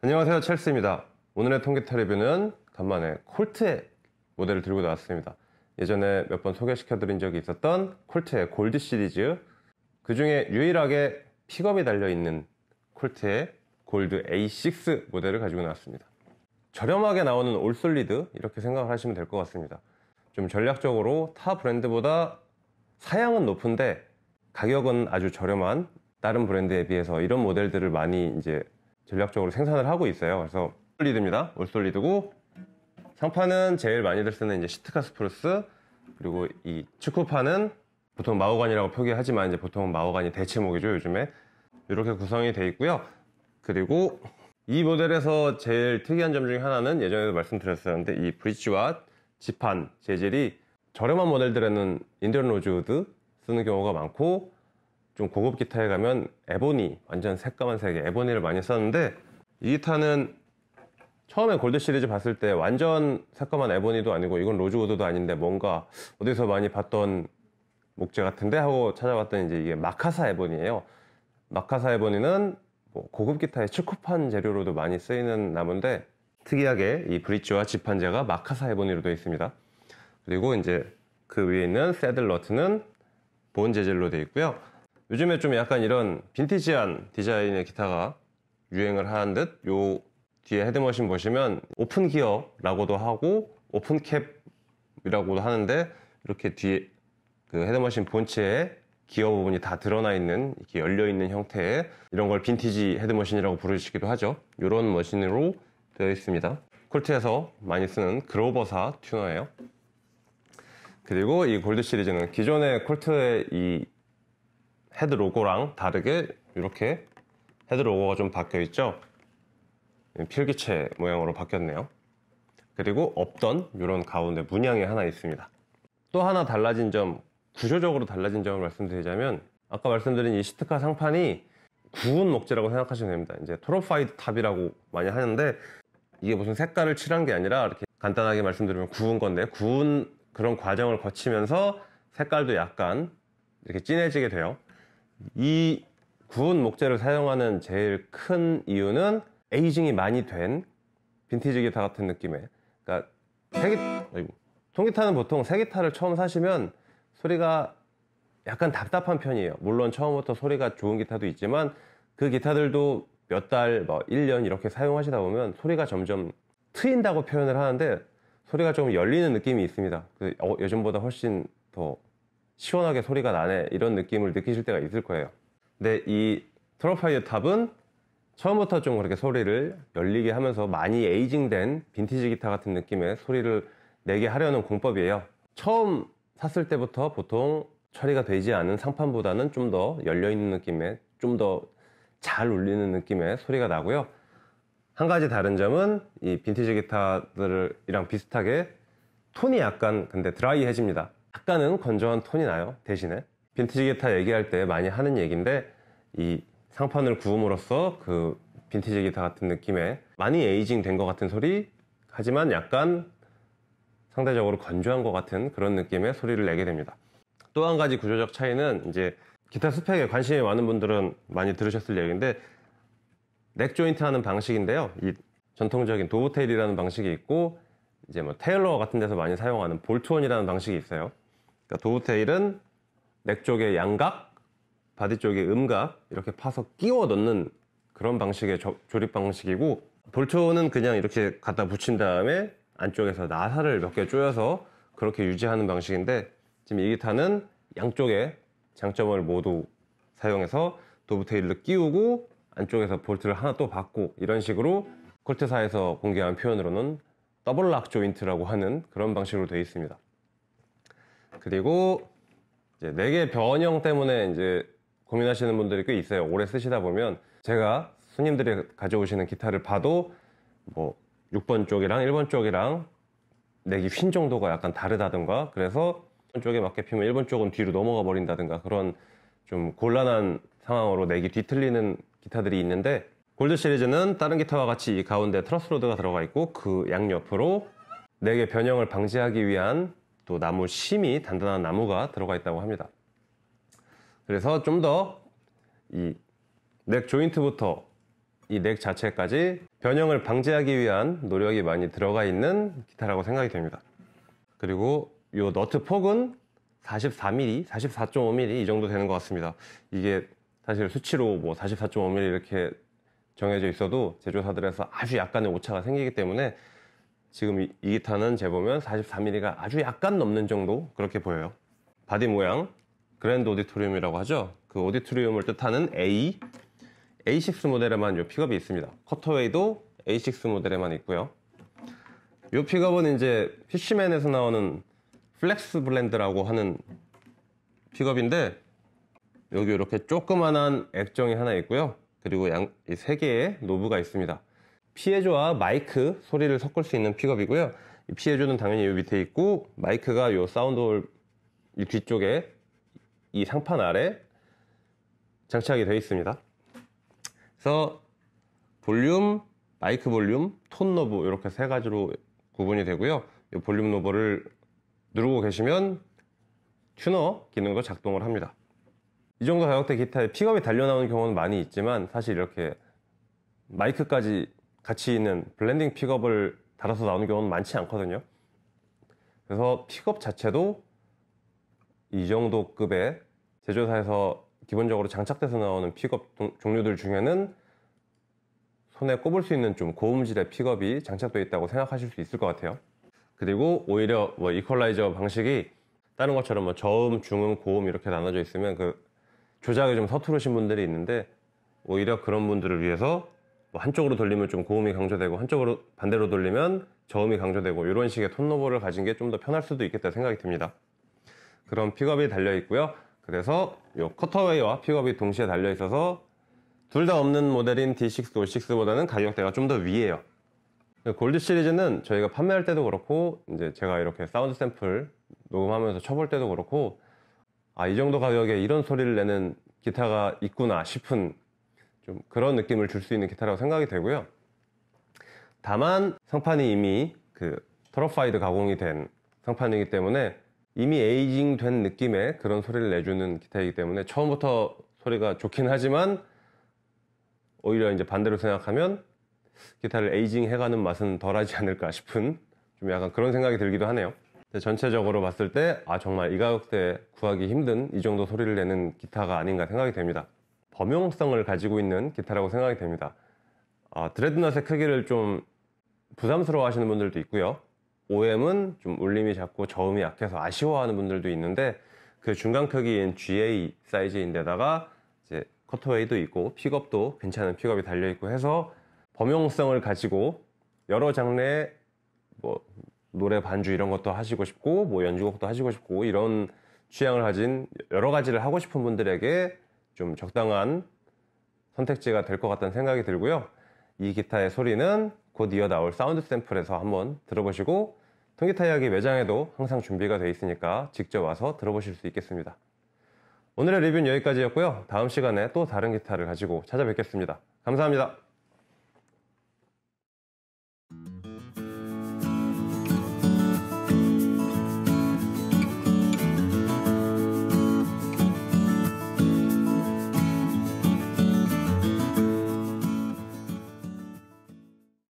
안녕하세요 첼스입니다 오늘의 통기타 리뷰는 간만에 콜트의 모델을 들고 나왔습니다 예전에 몇 번 소개시켜 드린 적이 있었던 콜트의 골드 시리즈 그 중에 유일하게 픽업이 달려있는 콜트의 골드 A6 모델을 가지고 나왔습니다 저렴하게 나오는 올솔리드 이렇게 생각을 하시면 될 것 같습니다 좀 전략적으로 타 브랜드보다 사양은 높은데 가격은 아주 저렴한 다른 브랜드에 비해서 이런 모델들을 많이 이제 전략적으로 생산을 하고 있어요. 그래서 솔리드입니다 올솔리드고 상판은 제일 많이들 쓰는 이제 시트카 스프루스 그리고 이 축구판은 보통 마호간이라고 표기하지만 이제 보통 마호간이 대체목이죠 요즘에 이렇게 구성이 돼 있고요. 그리고 이 모델에서 제일 특이한 점 중에 하나는 예전에도 말씀드렸었는데 이 브릿지와 지판 재질이 저렴한 모델들에는 인디언 로즈우드 쓰는 경우가 많고 좀 고급 기타에 가면 에보니 완전 새까만색의 에보니를 많이 썼는데 이 기타는 처음에 골드 시리즈 봤을 때 완전 새까만 에보니도 아니고 이건 로즈우드도 아닌데 뭔가 어디서 많이 봤던 목재 같은데 하고 찾아봤더니 이제 이게 마카사 에보니예요 마카사 에보니는 뭐 고급 기타의 축구판 재료로도 많이 쓰이는 나무인데 특이하게 이 브릿지와 지판재가 마카사 에보니로 되어 있습니다 그리고 이제 그 위에 있는 새들러트는 본 재질로 되어 있고요 요즘에 좀 약간 이런 빈티지한 디자인의 기타가 유행을 하는 듯요 뒤에 헤드머신 보시면 오픈 기어라고도 하고 오픈 캡이라고도 하는데 이렇게 뒤에 그 헤드머신 본체에 기어 부분이 다 드러나 있는 이렇게 열려 있는 형태의 이런 걸 빈티지 헤드머신이라고 부르시기도 하죠 이런 머신으로 되어 있습니다 콜트에서 많이 쓰는 그로버사 튜너예요 그리고 이 골드 시리즈는 기존의 콜트의 이 헤드 로고랑 다르게 이렇게 헤드 로고가 좀 바뀌어 있죠 예, 필기체 모양으로 바뀌었네요 그리고 없던 이런 가운데 문양이 하나 있습니다 또 하나 달라진 점 구조적으로 달라진 점을 말씀드리자면 아까 말씀드린 이 시트카 상판이 구운 목재라고 생각하시면 됩니다 이제 토로파이드 탑이라고 많이 하는데 이게 무슨 색깔을 칠한 게 아니라 이렇게 간단하게 말씀드리면 구운 건데 구운 그런 과정을 거치면서 색깔도 약간 이렇게 진해지게 돼요 이 구운 목재를 사용하는 제일 큰 이유는 에이징이 많이 된 빈티지 기타 같은 느낌의 그러니까 세기, 아이고, 통기타는 보통 새 기타를 처음 사시면 소리가 약간 답답한 편이에요 물론 처음부터 소리가 좋은 기타도 있지만 그 기타들도 몇 달, 뭐 1년 이렇게 사용하시다 보면 소리가 점점 트인다고 표현을 하는데 소리가 좀 열리는 느낌이 있습니다 그, 어, 요즘보다 훨씬 더 시원하게 소리가 나네 이런 느낌을 느끼실 때가 있을 거예요 근데 이 트러파이어 탑은 처음부터 좀 그렇게 소리를 열리게 하면서 많이 에이징된 빈티지 기타 같은 느낌의 소리를 내게 하려는 공법이에요 처음 샀을 때부터 보통 처리가 되지 않은 상판보다는 좀 더 열려있는 느낌의 좀 더 잘 울리는 느낌의 소리가 나고요 한 가지 다른 점은 이 빈티지 기타들이랑 비슷하게 톤이 약간 근데 드라이해집니다 약간은 건조한 톤이 나요 대신에 빈티지 기타 얘기할 때 많이 하는 얘기인데 이 상판을 구음으로써 그 빈티지 기타 같은 느낌에 많이 에이징 된 것 같은 소리 하지만 약간 상대적으로 건조한 것 같은 그런 느낌의 소리를 내게 됩니다 또 한 가지 구조적 차이는 이제 기타 스펙에 관심이 많은 분들은 많이 들으셨을 얘기인데 넥 조인트 하는 방식인데요 이 전통적인 도브테일이라는 방식이 있고 이제 뭐 테일러 같은 데서 많이 사용하는 볼트온이라는 방식이 있어요. 그러니까 도브테일은넥 쪽에 양각, 바디 쪽에 음각 이렇게 파서 끼워 넣는 그런 방식의 조, 립 방식이고 볼트온은 그냥 이렇게 갖다 붙인 다음에 안쪽에서 나사를 몇 개 조여서 그렇게 유지하는 방식인데 지금 이 기타는 양쪽에 장점을 모두 사용해서 도브테일을 끼우고 안쪽에서 볼트를 하나 또 받고 이런 식으로 콜트사에서 공개한 표현으로는 더블락 조인트라고 하는 그런 방식으로 되어 있습니다. 그리고 이제 4개 변형 때문에 이제 고민하시는 분들이 꽤 있어요. 오래 쓰시다 보면 제가 손님들이 가져오시는 기타를 봐도 뭐 6번 쪽이랑 1번 쪽이랑 내기 휜 정도가 약간 다르다든가 그래서 쪽에 맞게 피면 1번 쪽은 뒤로 넘어가 버린다든가 그런 좀 곤란한 상황으로 내기 뒤틀리는 기타들이 있는데 골드 시리즈는 다른 기타와 같이 이 가운데 트러스로드가 들어가 있고 그 양옆으로 4개 변형을 방지하기 위한 또 나무 심이 단단한 나무가 들어가 있다고 합니다. 그래서 좀 더 이 넥 조인트부터 이 넥 자체까지 변형을 방지하기 위한 노력이 많이 들어가 있는 기타라고 생각이 됩니다. 그리고 이 너트 폭은 44mm, 44.5mm 이 정도 되는 것 같습니다. 이게 사실 수치로 뭐 44.5mm 이렇게 정해져 있어도 제조사들에서 아주 약간의 오차가 생기기 때문에 지금 이, 이 기타는 재보면 44mm가 아주 약간 넘는 정도 그렇게 보여요 바디 모양 그랜드 오디토리움이라고 하죠 그 오디토리움을 뜻하는 A A6 모델에만 이 픽업이 있습니다 커터웨이도 A6 모델에만 있고요 이 픽업은 이제 피쉬맨에서 나오는 플렉스 블렌드라고 하는 픽업인데 여기 이렇게 조그만한 액정이 하나 있고요 그리고 양, 이개의 노브가 있습니다 피에조와 마이크 소리를 섞을 수 있는 픽업이고요 피에조는 당연히 이 밑에 있고 마이크가 이 사운드홀 뒤쪽에 이 상판 아래 장착이 되어 있습니다 그래서 볼륨, 마이크 볼륨, 톤 노브 이렇게 세 가지로 구분이 되고요 이 볼륨 노브를 누르고 계시면 튜너 기능도 작동을 합니다 이 정도 가격대 기타에 픽업이 달려나오는 경우는 많이 있지만 사실 이렇게 마이크까지 같이 있는 블렌딩 픽업을 달아서 나오는 경우는 많지 않거든요 그래서 픽업 자체도 이 정도 급의 제조사에서 기본적으로 장착돼서 나오는 픽업 종류들 중에는 손에 꼽을 수 있는 좀 고음질의 픽업이 장착되어 있다고 생각하실 수 있을 것 같아요 그리고 오히려 뭐 이퀄라이저 방식이 다른 것처럼 뭐 저음, 중음, 고음 이렇게 나눠져 있으면 그 조작이 좀 서투르신 분들이 있는데 오히려 그런 분들을 위해서 뭐 한쪽으로 돌리면 좀 고음이 강조되고 한쪽으로 반대로 돌리면 저음이 강조되고 이런 식의 톤노버를 가진 게 좀 더 편할 수도 있겠다 생각이 듭니다. 그런 픽업이 달려 있고요. 그래서 이 커터웨이와 픽업이 동시에 달려 있어서 둘 다 없는 모델인 D6, O6보다는 가격대가 좀 더 위에요. 골드 시리즈는 저희가 판매할 때도 그렇고 이제 제가 이렇게 사운드 샘플 녹음하면서 쳐볼 때도 그렇고 아, 이 정도 가격에 이런 소리를 내는 기타가 있구나 싶은 좀 그런 느낌을 줄 수 있는 기타라고 생각이 되고요. 다만 상판이 이미 그 트러파이드 가공이 된 상판이기 때문에 이미 에이징 된 느낌의 그런 소리를 내주는 기타이기 때문에 처음부터 소리가 좋긴 하지만 오히려 이제 반대로 생각하면 기타를 에이징 해가는 맛은 덜하지 않을까 싶은 좀 약간 그런 생각이 들기도 하네요. 전체적으로 봤을 때 아 정말 이 가격대 에 구하기 힘든 이 정도 소리를 내는 기타가 아닌가 생각이 됩니다 범용성을 가지고 있는 기타라고 생각이 됩니다 아, 드레드넛의 크기를 좀 부담스러워 하시는 분들도 있고요 OM은 좀 울림이 작고 저음이 약해서 아쉬워하는 분들도 있는데 그 중간 크기인 GA 사이즈인데다가 이제 커터웨이도 있고 픽업도 괜찮은 픽업이 달려있고 해서 범용성을 가지고 여러 장르의 뭐 노래 반주 이런 것도 하시고 싶고 뭐 연주곡도 하시고 싶고 이런 취향을 가진 여러 가지를 하고 싶은 분들에게 좀 적당한 선택지가 될 것 같다는 생각이 들고요. 이 기타의 소리는 곧 이어 나올 사운드 샘플에서 한번 들어보시고 통기타 이야기 매장에도 항상 준비가 되어 있으니까 직접 와서 들어보실 수 있겠습니다. 오늘의 리뷰는 여기까지였고요. 다음 시간에 또 다른 기타를 가지고 찾아뵙겠습니다. 감사합니다.